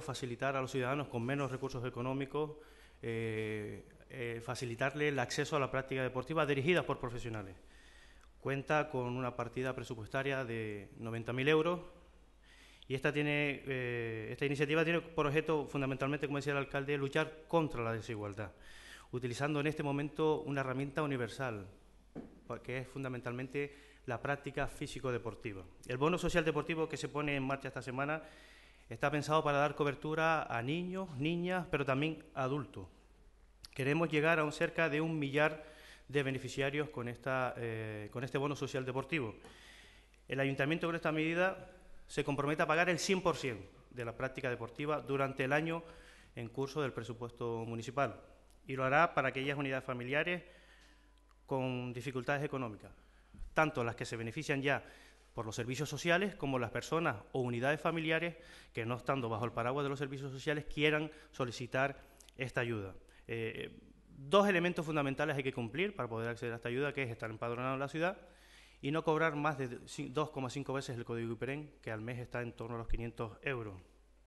facilitar a los ciudadanos con menos recursos económicos, eh, eh, facilitarle el acceso a la práctica deportiva dirigida por profesionales. Cuenta con una partida presupuestaria de 90.000 euros y esta, tiene, eh, esta iniciativa tiene por objeto fundamentalmente, como decía el alcalde, luchar contra la desigualdad, utilizando en este momento una herramienta universal, que es fundamentalmente la práctica físico-deportiva. El bono social deportivo que se pone en marcha esta semana Está pensado para dar cobertura a niños, niñas, pero también adultos. Queremos llegar a un cerca de un millar de beneficiarios con, esta, eh, con este bono social deportivo. El ayuntamiento con esta medida se compromete a pagar el 100% de la práctica deportiva durante el año en curso del presupuesto municipal y lo hará para aquellas unidades familiares con dificultades económicas, tanto las que se benefician ya por los servicios sociales como las personas o unidades familiares que no estando bajo el paraguas de los servicios sociales quieran solicitar esta ayuda. Eh, dos elementos fundamentales hay que cumplir para poder acceder a esta ayuda, que es estar empadronado en la ciudad y no cobrar más de 2,5 veces el código IPREN, que al mes está en torno a los 500 euros.